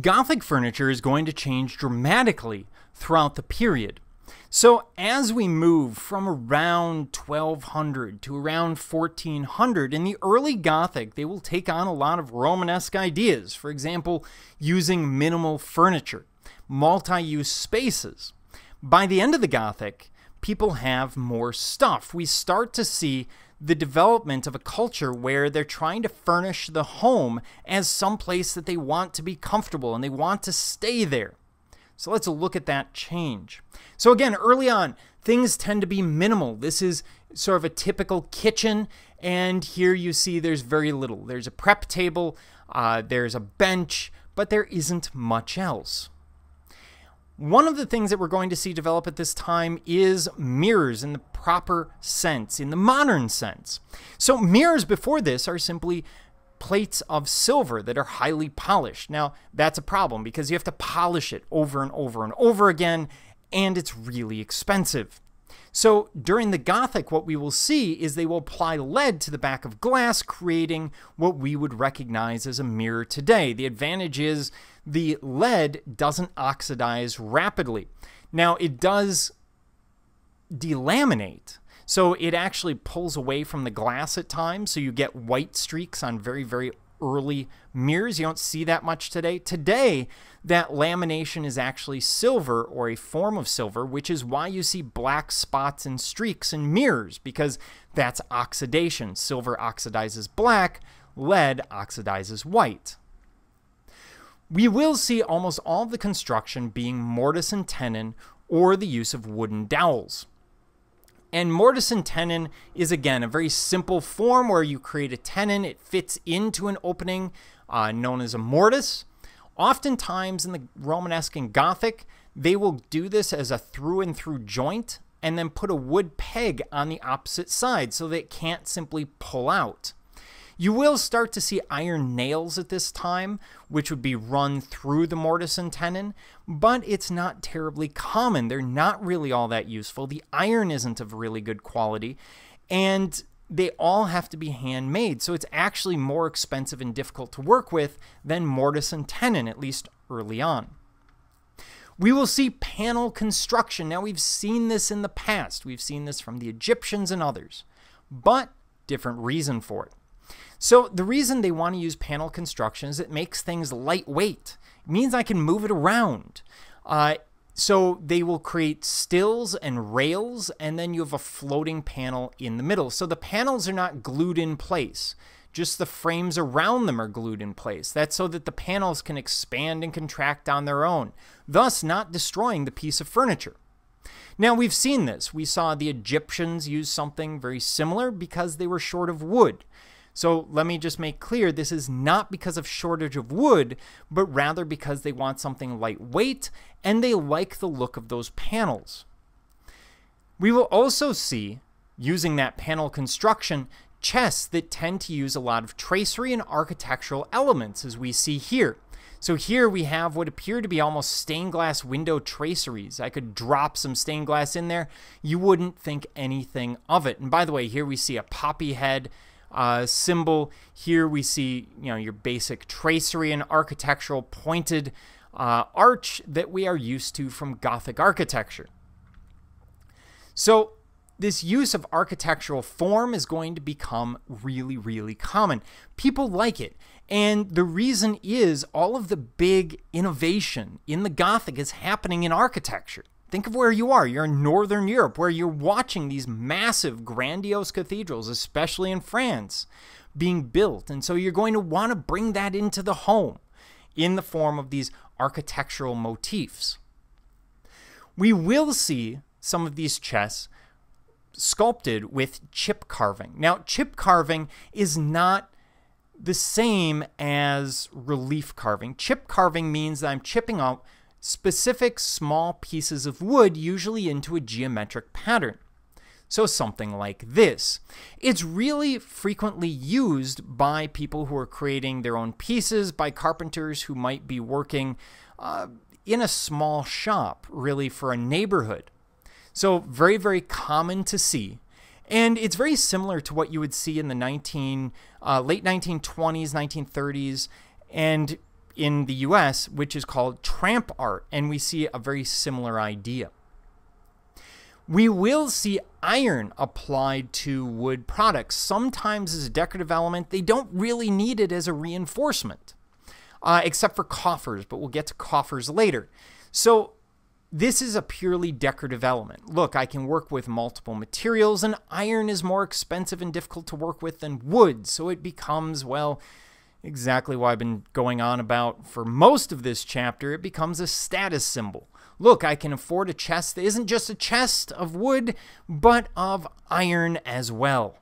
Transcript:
Gothic furniture is going to change dramatically throughout the period. So, as we move from around 1200 to around 1400, in the early Gothic, they will take on a lot of Romanesque ideas, for example, using minimal furniture, multi use spaces. By the end of the Gothic, people have more stuff. We start to see the development of a culture where they're trying to furnish the home as some place that they want to be comfortable and they want to stay there. So let's look at that change. So again, early on, things tend to be minimal. This is sort of a typical kitchen, and here you see there's very little. There's a prep table, uh, there's a bench, but there isn't much else. One of the things that we're going to see develop at this time is mirrors in the proper sense, in the modern sense. So, mirrors before this are simply plates of silver that are highly polished. Now, that's a problem because you have to polish it over and over and over again, and it's really expensive. So, during the Gothic, what we will see is they will apply lead to the back of glass, creating what we would recognize as a mirror today. The advantage is the lead doesn't oxidize rapidly. Now, it does delaminate. So it actually pulls away from the glass at times. So you get white streaks on very, very early mirrors. You don't see that much today. Today, that lamination is actually silver or a form of silver, which is why you see black spots and streaks in mirrors because that's oxidation. Silver oxidizes black, lead oxidizes white. We will see almost all of the construction being mortise and tenon or the use of wooden dowels. And mortise and tenon is again a very simple form where you create a tenon, it fits into an opening uh, known as a mortise. Oftentimes in the Romanesque and Gothic, they will do this as a through and through joint and then put a wood peg on the opposite side so that it can't simply pull out. You will start to see iron nails at this time, which would be run through the mortise and tenon, but it's not terribly common. They're not really all that useful. The iron isn't of really good quality, and they all have to be handmade, so it's actually more expensive and difficult to work with than mortise and tenon, at least early on. We will see panel construction. Now, we've seen this in the past. We've seen this from the Egyptians and others, but different reason for it. So the reason they want to use panel construction is it makes things lightweight. It means I can move it around. Uh, so they will create stills and rails, and then you have a floating panel in the middle. So the panels are not glued in place. Just the frames around them are glued in place. That's so that the panels can expand and contract on their own, thus not destroying the piece of furniture. Now, we've seen this. We saw the Egyptians use something very similar because they were short of wood. So let me just make clear this is not because of shortage of wood, but rather because they want something lightweight and they like the look of those panels. We will also see, using that panel construction, chests that tend to use a lot of tracery and architectural elements, as we see here. So here we have what appear to be almost stained glass window traceries. I could drop some stained glass in there. You wouldn't think anything of it. And by the way, here we see a poppy head uh, symbol. Here we see, you know, your basic tracery and architectural pointed uh, arch that we are used to from Gothic architecture. So this use of architectural form is going to become really, really common. People like it. And the reason is all of the big innovation in the Gothic is happening in architecture. Think of where you are. You're in Northern Europe, where you're watching these massive, grandiose cathedrals, especially in France, being built. And so you're going to want to bring that into the home in the form of these architectural motifs. We will see some of these chests sculpted with chip carving. Now, chip carving is not the same as relief carving. Chip carving means that I'm chipping out specific small pieces of wood, usually into a geometric pattern. So something like this. It's really frequently used by people who are creating their own pieces, by carpenters who might be working uh, in a small shop, really for a neighborhood. So very, very common to see. And it's very similar to what you would see in the 19, uh, late 1920s, 1930s, and in the US, which is called tramp art, and we see a very similar idea. We will see iron applied to wood products, sometimes as a decorative element. They don't really need it as a reinforcement, uh, except for coffers, but we'll get to coffers later. So this is a purely decorative element. Look, I can work with multiple materials, and iron is more expensive and difficult to work with than wood, so it becomes, well, exactly what I've been going on about for most of this chapter, it becomes a status symbol. Look, I can afford a chest that isn't just a chest of wood, but of iron as well.